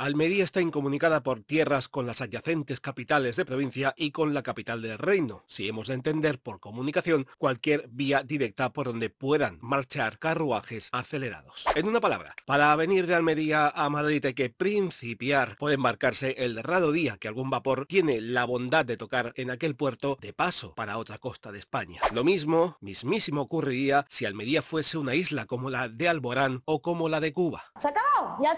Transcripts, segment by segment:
Almería está incomunicada por tierras con las adyacentes capitales de provincia y con la capital del reino, si hemos de entender por comunicación cualquier vía directa por donde puedan marchar carruajes acelerados. En una palabra, para venir de Almería a Madrid hay que principiar por embarcarse el raro día que algún vapor tiene la bondad de tocar en aquel puerto de paso para otra costa de España. Lo mismo, mismísimo ocurriría si Almería fuese una isla como la de Alborán o como la de Cuba. ¿Se acabó? Ya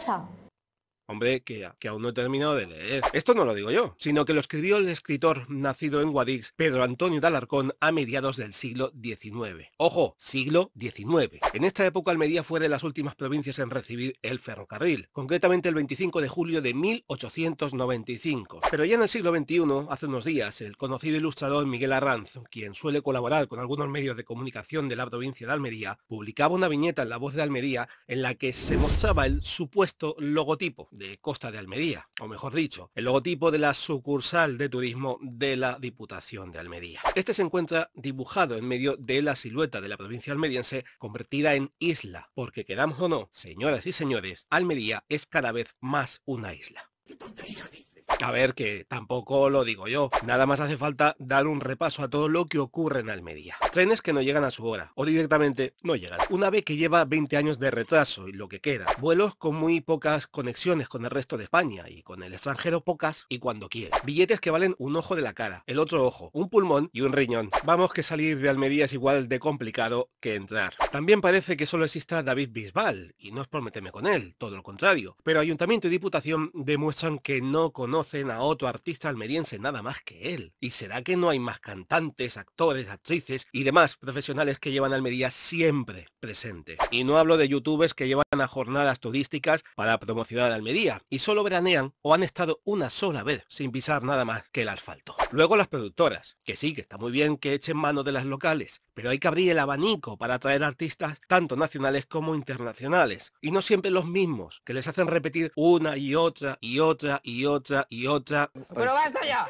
hombre que, aún no he terminado de leer. Esto no lo digo yo, sino que lo escribió el escritor nacido en Guadix, Pedro Antonio de Alarcón, a mediados del siglo XIX. Ojo, siglo XIX. En esta época Almería fue de las últimas provincias en recibir el ferrocarril, concretamente el 25 de julio de 1895. Pero ya en el siglo XXI, hace unos días, el conocido ilustrador Miguel Arranz, quien suele colaborar con algunos medios de comunicación de la provincia de Almería, publicaba una viñeta en La Voz de Almería en la que se mostraba el supuesto logotipo de Costa de Almería, o mejor dicho, el logotipo de la sucursal de turismo de la Diputación de Almería. Este se encuentra dibujado en medio de la silueta de la provincia almeriense convertida en isla, porque quedamos o no, señoras y señores, Almería es cada vez más una isla. A ver, que tampoco lo digo yo. Nada más hace falta dar un repaso a todo lo que ocurre en Almería. Trenes que no llegan a su hora o directamente no llegan. Una vez que lleva 20 años de retraso y lo que queda. Vuelos con muy pocas conexiones con el resto de España y con el extranjero pocas y cuando quiere. Billetes que valen un ojo de la cara, el otro ojo, un pulmón y un riñón. Vamos que salir de Almería es igual de complicado que entrar. También parece que solo exista David Bisbal y no os prometeme con él, todo lo contrario. Pero ayuntamiento y diputación demuestran que no conocen a otro artista almeriense nada más que él. ¿Y será que no hay más cantantes, actores, actrices y demás profesionales que llevan Almería siempre presente? Y no hablo de youtubers que llevan a jornadas turísticas para promocionar Almería y solo veranean o han estado una sola vez sin pisar nada más que el asfalto. Luego las productoras, que sí, que está muy bien que echen mano de las locales, pero hay que abrir el abanico para atraer artistas tanto nacionales como internacionales y no siempre los mismos que les hacen repetir una y otra y otra y otra y otra. ¡Pero pues, basta ya!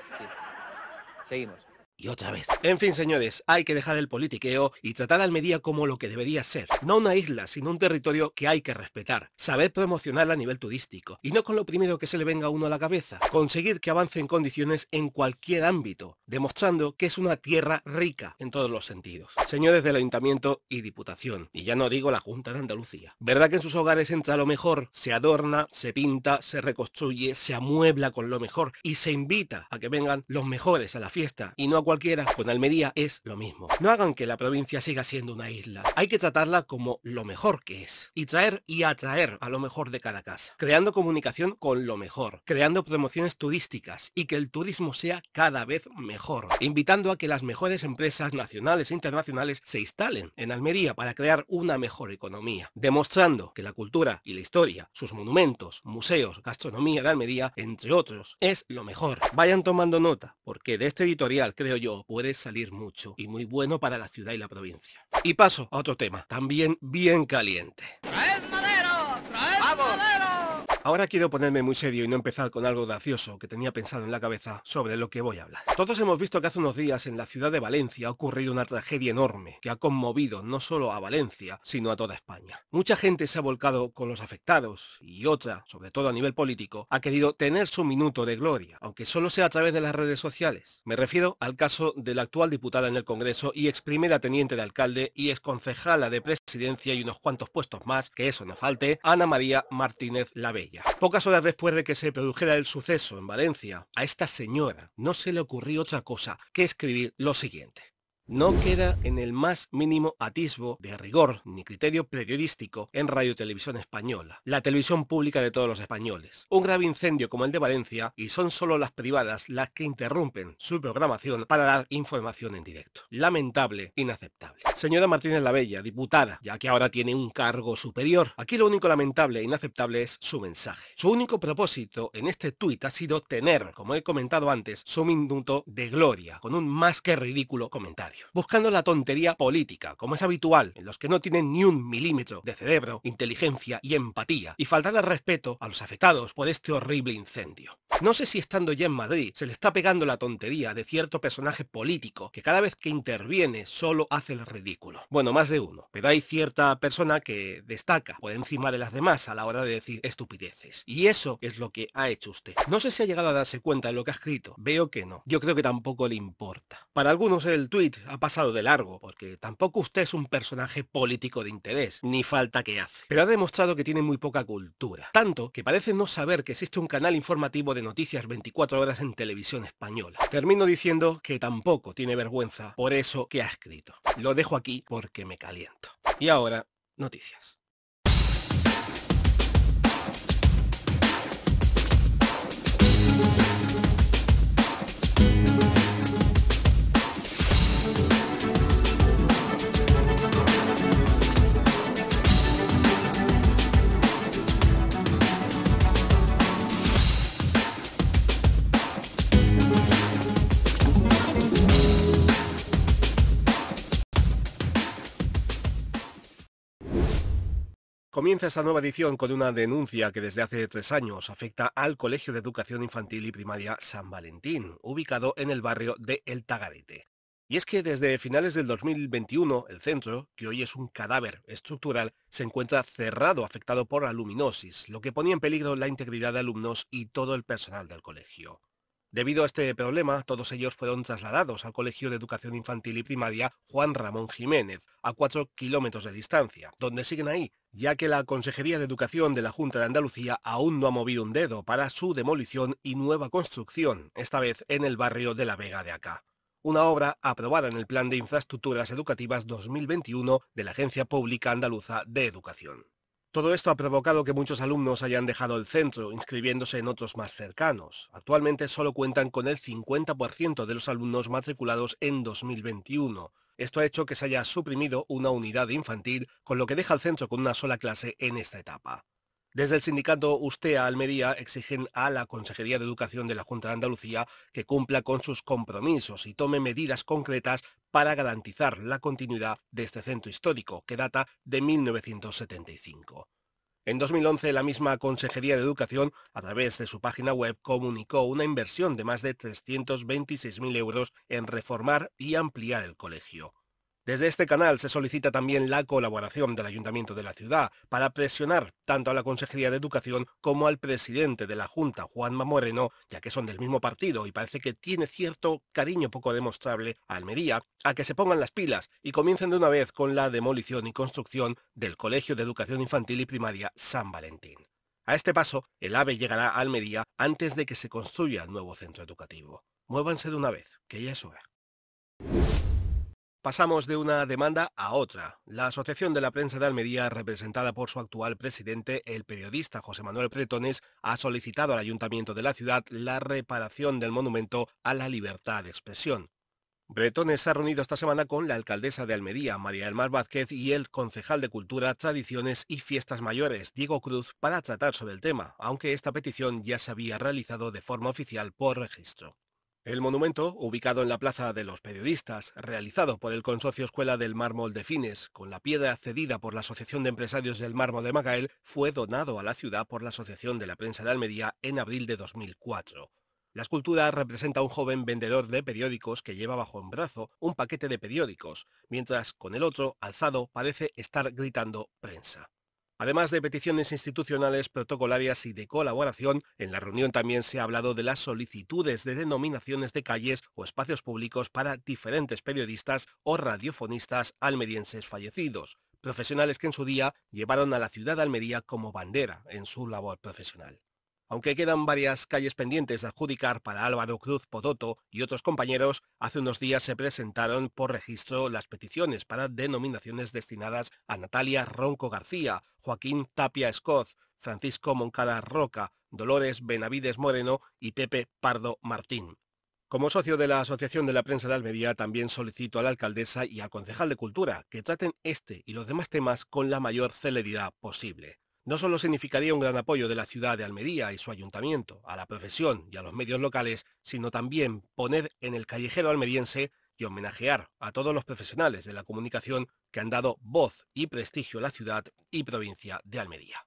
Seguimos y otra vez. En fin, señores, hay que dejar el politiqueo y tratar al Almería como lo que debería ser. No una isla, sino un territorio que hay que respetar. Saber promocionar a nivel turístico y no con lo primero que se le venga a uno a la cabeza. Conseguir que avance en condiciones en cualquier ámbito, demostrando que es una tierra rica en todos los sentidos. Señores del Ayuntamiento y Diputación, y ya no digo la Junta de Andalucía. ¿Verdad que en sus hogares entra lo mejor? Se adorna, se pinta, se reconstruye, se amuebla con lo mejor y se invita a que vengan los mejores a la fiesta y no a cualquiera, con Almería es lo mismo. No hagan que la provincia siga siendo una isla. Hay que tratarla como lo mejor que es. Y traer y atraer a lo mejor de cada casa. Creando comunicación con lo mejor. Creando promociones turísticas. Y que el turismo sea cada vez mejor. Invitando a que las mejores empresas nacionales e internacionales se instalen en Almería para crear una mejor economía. Demostrando que la cultura y la historia, sus monumentos, museos, gastronomía de Almería, entre otros, es lo mejor. Vayan tomando nota, porque de este editorial creo yo puede salir mucho y muy bueno para la ciudad y la provincia. Y paso a otro tema, también bien caliente. ¡Traed madero! ¡Traed Ahora quiero ponerme muy serio y no empezar con algo gracioso que tenía pensado en la cabeza sobre lo que voy a hablar. Todos hemos visto que hace unos días en la ciudad de Valencia ha ocurrido una tragedia enorme que ha conmovido no solo a Valencia, sino a toda España. Mucha gente se ha volcado con los afectados y otra, sobre todo a nivel político, ha querido tener su minuto de gloria, aunque solo sea a través de las redes sociales. Me refiero al caso de la actual diputada en el Congreso y ex primera teniente de alcalde y ex concejala de y unos cuantos puestos más, que eso no falte, Ana María Martínez la Bella. Pocas horas después de que se produjera el suceso en Valencia, a esta señora no se le ocurrió otra cosa que escribir lo siguiente. No queda en el más mínimo atisbo de rigor ni criterio periodístico en Radio Televisión Española, la televisión pública de todos los españoles. Un grave incendio como el de Valencia y son solo las privadas las que interrumpen su programación para dar información en directo. Lamentable, inaceptable. Señora Martínez la Bella, diputada, ya que ahora tiene un cargo superior. Aquí lo único lamentable e inaceptable es su mensaje. Su único propósito en este tuit ha sido tener, como he comentado antes, su minuto de gloria, con un más que ridículo comentario. Buscando la tontería política, como es habitual en los que no tienen ni un milímetro de cerebro, inteligencia y empatía, y faltar al respeto a los afectados por este horrible incendio. No sé si estando ya en Madrid se le está pegando la tontería de cierto personaje político que cada vez que interviene solo hace el ridículo. Bueno, más de uno, pero hay cierta persona que destaca por encima de las demás a la hora de decir estupideces. Y eso es lo que ha hecho usted. No sé si ha llegado a darse cuenta de lo que ha escrito. Veo que no. Yo creo que tampoco le importa. Para algunos el tweet ha pasado de largo, porque tampoco usted es un personaje político de interés, ni falta que hace. Pero ha demostrado que tiene muy poca cultura. Tanto que parece no saber que existe un canal informativo de noticias 24 horas en televisión española. Termino diciendo que tampoco tiene vergüenza por eso que ha escrito. Lo dejo aquí porque me caliento. Y ahora, noticias. Comienza esta nueva edición con una denuncia que desde hace tres años afecta al Colegio de Educación Infantil y Primaria San Valentín, ubicado en el barrio de El Tagarete. Y es que desde finales del 2021, el centro, que hoy es un cadáver estructural, se encuentra cerrado, afectado por aluminosis, lo que ponía en peligro la integridad de alumnos y todo el personal del colegio. Debido a este problema, todos ellos fueron trasladados al Colegio de Educación Infantil y Primaria Juan Ramón Jiménez, a 4 kilómetros de distancia, donde siguen ahí, ya que la Consejería de Educación de la Junta de Andalucía aún no ha movido un dedo para su demolición y nueva construcción, esta vez en el barrio de La Vega de Acá. Una obra aprobada en el Plan de Infraestructuras Educativas 2021 de la Agencia Pública Andaluza de Educación. Todo esto ha provocado que muchos alumnos hayan dejado el centro, inscribiéndose en otros más cercanos. Actualmente solo cuentan con el 50% de los alumnos matriculados en 2021. Esto ha hecho que se haya suprimido una unidad infantil, con lo que deja el centro con una sola clase en esta etapa. Desde el sindicato Ustea Almería exigen a la Consejería de Educación de la Junta de Andalucía que cumpla con sus compromisos y tome medidas concretas para garantizar la continuidad de este centro histórico que data de 1975. En 2011, la misma Consejería de Educación, a través de su página web, comunicó una inversión de más de 326.000 euros en reformar y ampliar el colegio. Desde este canal se solicita también la colaboración del Ayuntamiento de la ciudad para presionar tanto a la Consejería de Educación como al presidente de la Junta, Juan Moreno, ya que son del mismo partido y parece que tiene cierto cariño poco demostrable a Almería, a que se pongan las pilas y comiencen de una vez con la demolición y construcción del Colegio de Educación Infantil y Primaria San Valentín. A este paso, el AVE llegará a Almería antes de que se construya el nuevo centro educativo. Muévanse de una vez, que ya es hora. Pasamos de una demanda a otra. La Asociación de la Prensa de Almería, representada por su actual presidente, el periodista José Manuel Bretones, ha solicitado al ayuntamiento de la ciudad la reparación del monumento a la libertad de expresión. Bretones ha reunido esta semana con la alcaldesa de Almería, María Elmar Vázquez, y el concejal de Cultura, Tradiciones y Fiestas Mayores, Diego Cruz, para tratar sobre el tema, aunque esta petición ya se había realizado de forma oficial por registro. El monumento, ubicado en la Plaza de los Periodistas, realizado por el Consorcio Escuela del Mármol de Fines, con la piedra cedida por la Asociación de Empresarios del Mármol de Magael, fue donado a la ciudad por la Asociación de la Prensa de Almería en abril de 2004. La escultura representa a un joven vendedor de periódicos que lleva bajo un brazo un paquete de periódicos, mientras con el otro, alzado, parece estar gritando prensa además de peticiones institucionales, protocolarias y de colaboración. En la reunión también se ha hablado de las solicitudes de denominaciones de calles o espacios públicos para diferentes periodistas o radiofonistas almerienses fallecidos profesionales que en su día llevaron a la ciudad de Almería como bandera en su labor profesional. Aunque quedan varias calles pendientes de adjudicar para Álvaro Cruz Podoto y otros compañeros, hace unos días se presentaron por registro las peticiones para denominaciones destinadas a Natalia Ronco García, Joaquín Tapia Escoz, Francisco Moncada Roca, Dolores Benavides Moreno y Pepe Pardo Martín. Como socio de la Asociación de la Prensa de Almería, también solicito a la alcaldesa y al concejal de Cultura que traten este y los demás temas con la mayor celeridad posible no solo significaría un gran apoyo de la ciudad de Almería y su ayuntamiento, a la profesión y a los medios locales, sino también poner en el callejero almeriense y homenajear a todos los profesionales de la comunicación que han dado voz y prestigio a la ciudad y provincia de Almería.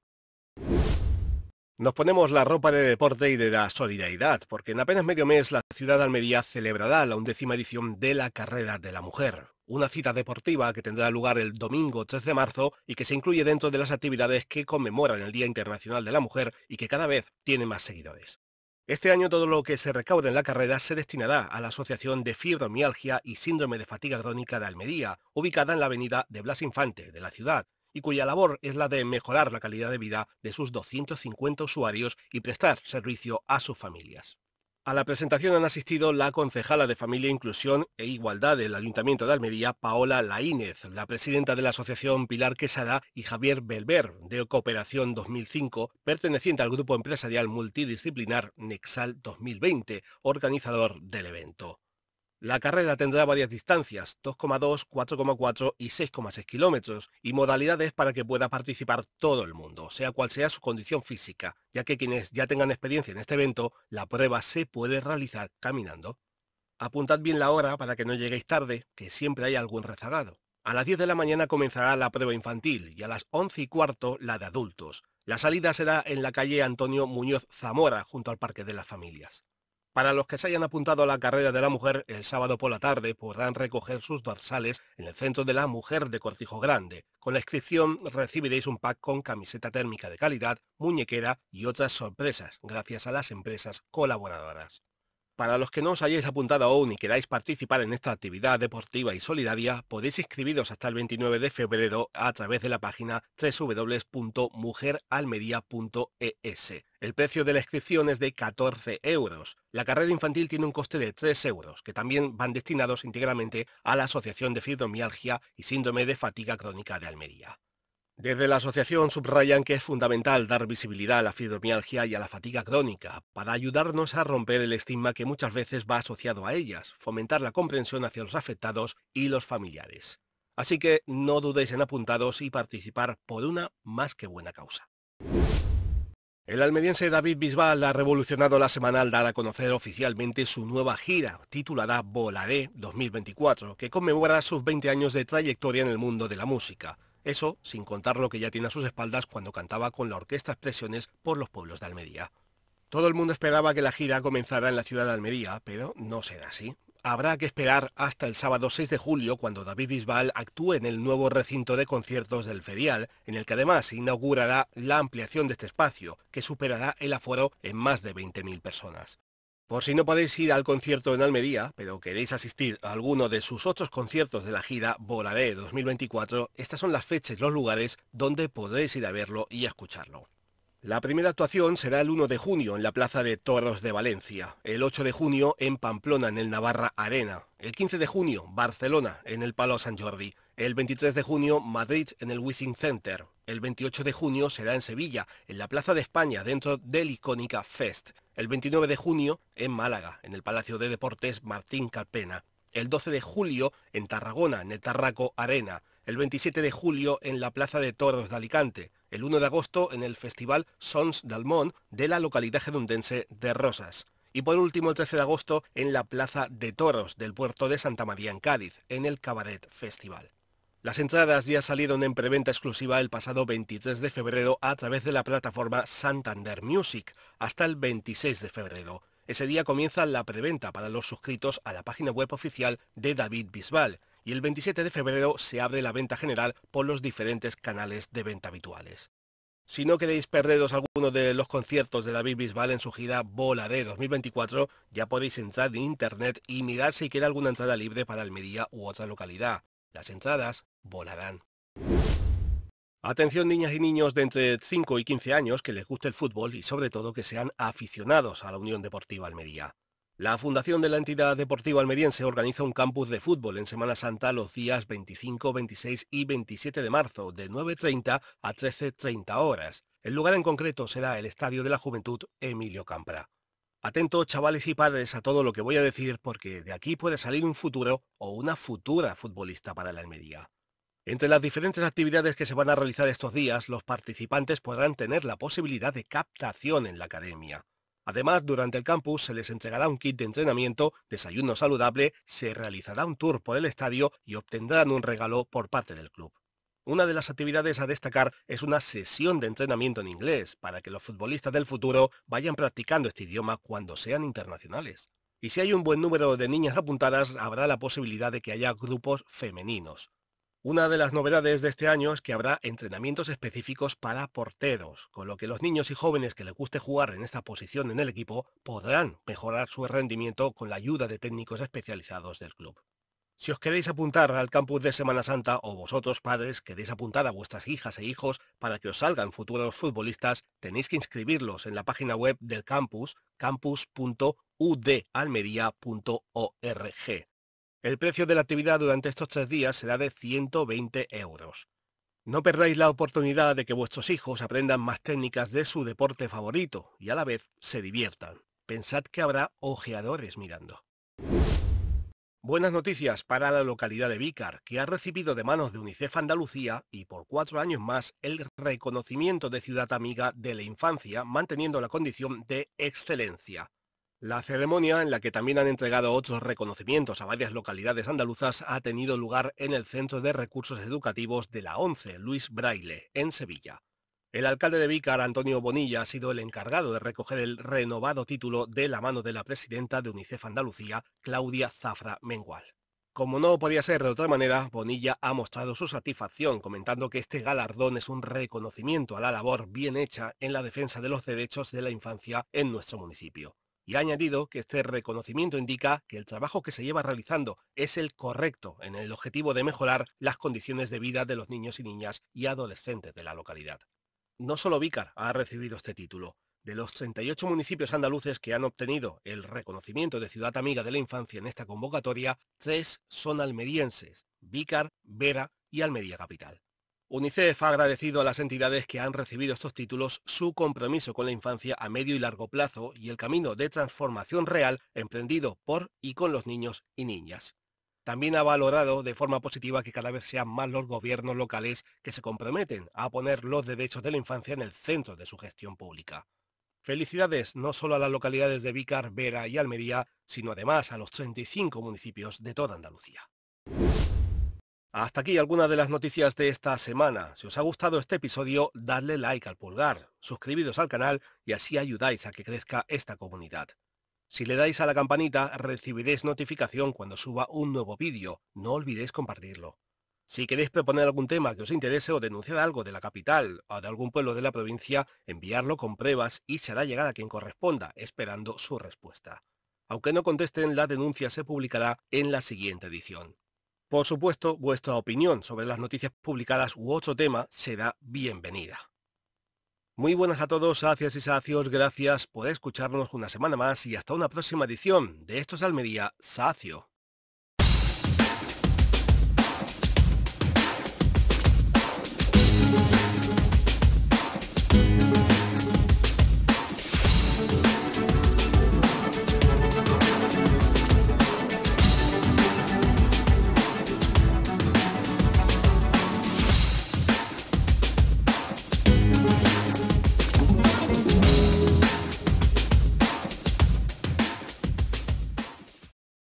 Nos ponemos la ropa de deporte y de la solidaridad, porque en apenas medio mes la ciudad de Almería celebrará la undécima edición de la Carrera de la Mujer, una cita deportiva que tendrá lugar el domingo 3 de marzo y que se incluye dentro de las actividades que conmemoran el Día Internacional de la Mujer y que cada vez tiene más seguidores. Este año todo lo que se recaude en la carrera se destinará a la Asociación de Fibromialgia y Síndrome de Fatiga Crónica de Almería, ubicada en la avenida de Blas Infante de la ciudad, y cuya labor es la de mejorar la calidad de vida de sus 250 usuarios y prestar servicio a sus familias. A la presentación han asistido la concejala de Familia, e Inclusión e Igualdad del Ayuntamiento de Almería, Paola Laínez, la presidenta de la Asociación Pilar Quesada y Javier Belver, de Cooperación 2005, perteneciente al grupo empresarial multidisciplinar Nexal 2020, organizador del evento. La carrera tendrá varias distancias, 2,2, 4,4 y 6,6 kilómetros, y modalidades para que pueda participar todo el mundo, sea cual sea su condición física, ya que quienes ya tengan experiencia en este evento, la prueba se puede realizar caminando. Apuntad bien la hora para que no lleguéis tarde, que siempre hay algún rezagado. A las 10 de la mañana comenzará la prueba infantil y a las 11 y cuarto la de adultos. La salida será en la calle Antonio Muñoz Zamora, junto al Parque de las Familias. Para los que se hayan apuntado a la carrera de la mujer el sábado por la tarde podrán recoger sus dorsales en el centro de la mujer de Cortijo Grande. Con la inscripción recibiréis un pack con camiseta térmica de calidad, muñequera y otras sorpresas gracias a las empresas colaboradoras. Para los que no os hayáis apuntado aún y queráis participar en esta actividad deportiva y solidaria, podéis inscribiros hasta el 29 de febrero a través de la página www.mujeralmería.es. E el precio de la inscripción es de 14 euros. La carrera infantil tiene un coste de 3 euros, que también van destinados íntegramente a la Asociación de Fibromialgia y Síndrome de Fatiga Crónica de Almería. Desde la asociación subrayan que es fundamental dar visibilidad a la fibromialgia y a la fatiga crónica para ayudarnos a romper el estigma que muchas veces va asociado a ellas, fomentar la comprensión hacia los afectados y los familiares. Así que no dudéis en apuntados y participar por una más que buena causa. El almeriense David Bisbal ha revolucionado la semana al dar a conocer oficialmente su nueva gira, titulada Volaré 2024, que conmemora sus 20 años de trayectoria en el mundo de la música. Eso sin contar lo que ya tiene a sus espaldas cuando cantaba con la orquesta Expresiones por los pueblos de Almería. Todo el mundo esperaba que la gira comenzara en la ciudad de Almería, pero no será así. Habrá que esperar hasta el sábado 6 de julio cuando David Bisbal actúe en el nuevo recinto de conciertos del Ferial, en el que además se inaugurará la ampliación de este espacio, que superará el aforo en más de 20.000 personas. Por si no podéis ir al concierto en Almería, pero queréis asistir a alguno de sus otros conciertos de la gira Volaré 2024, estas son las fechas y los lugares donde podréis ir a verlo y a escucharlo. La primera actuación será el 1 de junio en la Plaza de Toros de Valencia, el 8 de junio en Pamplona en el Navarra Arena, el 15 de junio Barcelona en el Palo San Jordi, el 23 de junio, Madrid, en el Wizzing Center. El 28 de junio será en Sevilla, en la Plaza de España, dentro del icónica Fest. El 29 de junio, en Málaga, en el Palacio de Deportes Martín Calpena. El 12 de julio, en Tarragona, en el Tarraco Arena. El 27 de julio, en la Plaza de Toros de Alicante. El 1 de agosto, en el Festival Sons d'Almont de la localidad gerundense de Rosas y por último el 13 de agosto en la Plaza de Toros del puerto de Santa María en Cádiz, en el Cabaret Festival. Las entradas ya salieron en preventa exclusiva el pasado 23 de febrero a través de la plataforma Santander Music hasta el 26 de febrero. Ese día comienza la preventa para los suscritos a la página web oficial de David Bisbal y el 27 de febrero se abre la venta general por los diferentes canales de venta habituales. Si no queréis perderos alguno de los conciertos de David Bisbal en su gira de 2024, ya podéis entrar en internet y mirar si queda alguna entrada libre para Almería u otra localidad. Las entradas volarán. Atención niñas y niños de entre 5 y 15 años que les guste el fútbol y sobre todo que sean aficionados a la Unión Deportiva Almería. La fundación de la entidad deportiva almeriense organiza un campus de fútbol en Semana Santa los días 25, 26 y 27 de marzo de 9.30 a 13.30 horas. El lugar en concreto será el Estadio de la Juventud Emilio Campra. Atento chavales y padres a todo lo que voy a decir porque de aquí puede salir un futuro o una futura futbolista para la Almería. Entre las diferentes actividades que se van a realizar estos días, los participantes podrán tener la posibilidad de captación en la academia. Además, durante el campus se les entregará un kit de entrenamiento, desayuno saludable, se realizará un tour por el estadio y obtendrán un regalo por parte del club. Una de las actividades a destacar es una sesión de entrenamiento en inglés para que los futbolistas del futuro vayan practicando este idioma cuando sean internacionales. Y si hay un buen número de niñas apuntadas, habrá la posibilidad de que haya grupos femeninos. Una de las novedades de este año es que habrá entrenamientos específicos para porteros, con lo que los niños y jóvenes que les guste jugar en esta posición en el equipo podrán mejorar su rendimiento con la ayuda de técnicos especializados del club. Si os queréis apuntar al campus de Semana Santa o vosotros padres queréis apuntar a vuestras hijas e hijos para que os salgan futuros futbolistas, tenéis que inscribirlos en la página web del campus campus.udalmería.org. El precio de la actividad durante estos tres días será de 120 euros. No perdáis la oportunidad de que vuestros hijos aprendan más técnicas de su deporte favorito y a la vez se diviertan. Pensad que habrá ojeadores mirando. Buenas noticias para la localidad de Vícar, que ha recibido de manos de UNICEF Andalucía y por cuatro años más el reconocimiento de Ciudad Amiga de la Infancia, manteniendo la condición de excelencia. La ceremonia, en la que también han entregado otros reconocimientos a varias localidades andaluzas, ha tenido lugar en el Centro de Recursos Educativos de la ONCE, Luis Braille, en Sevilla. El alcalde de Vícar, Antonio Bonilla, ha sido el encargado de recoger el renovado título de la mano de la presidenta de UNICEF Andalucía, Claudia Zafra Mengual. Como no podía ser de otra manera, Bonilla ha mostrado su satisfacción comentando que este galardón es un reconocimiento a la labor bien hecha en la defensa de los derechos de la infancia en nuestro municipio y ha añadido que este reconocimiento indica que el trabajo que se lleva realizando es el correcto en el objetivo de mejorar las condiciones de vida de los niños y niñas y adolescentes de la localidad. No solo Vícar ha recibido este título. De los 38 municipios andaluces que han obtenido el reconocimiento de Ciudad Amiga de la Infancia en esta convocatoria, tres son almerienses, Vícar, Vera y Almería Capital. UNICEF ha agradecido a las entidades que han recibido estos títulos su compromiso con la infancia a medio y largo plazo y el camino de transformación real emprendido por y con los niños y niñas. También ha valorado de forma positiva que cada vez sean más los gobiernos locales que se comprometen a poner los derechos de la infancia en el centro de su gestión pública. Felicidades no solo a las localidades de Vícar, Vera y Almería, sino además a los 35 municipios de toda Andalucía. Hasta aquí algunas de las noticias de esta semana. Si os ha gustado este episodio, dadle like al pulgar, suscribiros al canal y así ayudáis a que crezca esta comunidad. Si le dais a la campanita, recibiréis notificación cuando suba un nuevo vídeo. No olvidéis compartirlo. Si queréis proponer algún tema que os interese o denunciar algo de la capital o de algún pueblo de la provincia, enviarlo con pruebas y se hará llegar a quien corresponda, esperando su respuesta. Aunque no contesten, la denuncia se publicará en la siguiente edición. Por supuesto, vuestra opinión sobre las noticias publicadas u otro tema será bienvenida. Muy buenas a todos, sacias y sacios, gracias por escucharnos una semana más y hasta una próxima edición de Estos Almería Sacio.